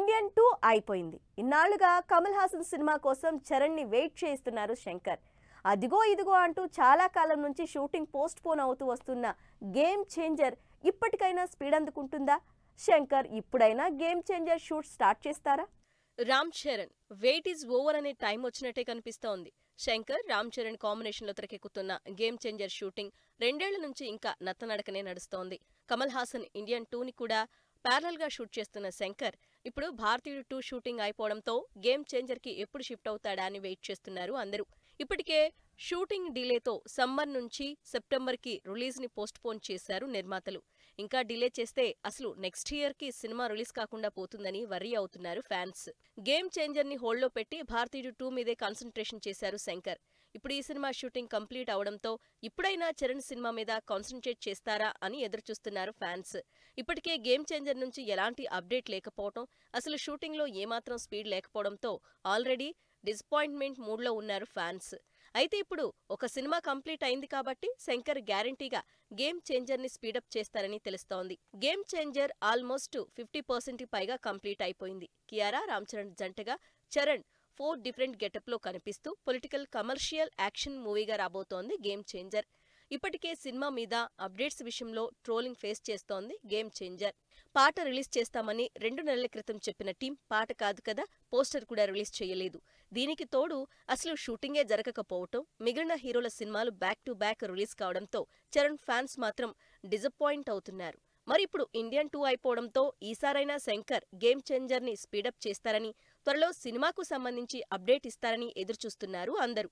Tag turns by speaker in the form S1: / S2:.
S1: Indian two అయిపోయింది ఇన్నాళ్లుగా Kamal Haasan cinema కోసం చరణ్ని wait చేస్తున్నారు శంకర్ అదిగో ఇదిగో అంటూ చాలా కాలం నుంచి షూటింగ్ పోస్ట్ పోన్ అవుతూ వస్తున్న గేమ్ చేంజర్ ఇప్పటికైనా స్పీడ్ అందుకుంటుందా శంకర్ ఇప్పుడైనా గేమ్ చేంజర్ షూట్ స్టార్ట్ చేస్తారా Ram Charan wait is over అనే టైం వచ్చినట్టే కనిపిస్తోంది శంకర్ రామ్ చరణ్ కాంబినేషన్లో తెరకెక్కుతున్న గేమ్ చేంజర్ షూటింగ్ రెండేళ్ల నుంచి ఇంకా నత్తనడకనే నడుస్తోంది కమల్ హాసన్ ఇండియన్ టూని కూడా ప్యారల్ గా షూట్ చేస్తున్న శంకర్ ఇప్పుడు భారతీయుడు టూ షూటింగ్ అయిపోవడంతో గేమ్ చేంజర్ కి ఎప్పుడు షిఫ్ట్ అవుతాడా అని వెయిట్ చేస్తున్నారు అందరూ ఇప్పటికే షూటింగ్ డిలేతో సమ్మర్ నుంచి సెప్టెంబర్ కి ని పోస్ట్ పోస్ట్పోన్ చేశారు నిర్మాతలు ఇంకా డిలే చేస్తే అసలు నెక్స్ట్ ఇయర్ కి సినిమా రిలీజ్ కాకుండా పోతుందని వర్రీ అవుతున్నారు ఫ్యాన్స్ గేమ్ హోల్డ్ హోల్డ్లో పెట్టి భారతీయుడు టూ మీదే కాన్సన్ట్రేషన్ చేశారు శంకర్ ఇప్పుడు ఈ సినిమా షూటింగ్ కంప్లీట్ అవడంతో ఇప్పుడైనా చరణ్ సినిమా మీద కాన్సన్ట్రేట్ చేస్తారా అని ఎదురుచూస్తున్నారు ఫ్యాన్స్ ఇప్పటికే గేమ్ చేంజర్ నుంచి ఎలాంటి అప్డేట్ లేకపోవడం అసలు షూటింగ్లో ఏమాత్రం స్పీడ్ లేకపోవడంతో ఆల్రెడీ డిసప్పాయింట్మెంట్ మూడ్లో ఉన్నారు ఫ్యాన్స్ అయితే ఇప్పుడు ఒక సినిమా కంప్లీట్ అయింది కాబట్టి శంకర్ గ్యారంటీగా గేమ్ చేంజర్ ని స్పీడప్ చేస్తారని తెలుస్తోంది game changer almost fifty percent పైగా కంప్లీట్ అయిపోయింది కియారా చరణ్ జంటగా చరణ్ ఫోర్ డిఫరెంట్ గెటప్ లో కనిపిస్తూ పొలిటికల్ కమర్షియల్ యాక్షన్ మూవీగా రాబోతోంది గేమ్ చేంజర్ ఇప్పటికే సినిమా మీద అప్డేట్స్ విషయంలో ట్రోలింగ్ ఫేస్ చేస్తోంది గేమ్ చేంజర్ పాట రిలీజ్ చేస్తామని రెండు నెలల క్రితం చెప్పిన టీం పాట కాదు కదా పోస్టర్ కూడా రిలీజ్ చేయలేదు దీనికి తోడు అసలు షూటింగే జరగకపోవటం మిగిలిన హీరోల సినిమాలు బ్యాక్ టు బ్యాక్ రిలీజ్ కావడంతో చరణ్ ఫ్యాన్స్ మాత్రం డిజపాయింట్ అవుతున్నారు మరి ఇప్పుడు ఇండియన్ టూ అయిపోవడంతో ఈసారైనా శంకర్ గేమ్ చేంజర్ ని స్పీడప్ చేస్తారని త్వరలో సినిమాకు సంబంధించి అప్డేట్ ఇస్తారని ఎదురుచూస్తున్నారు అందరూ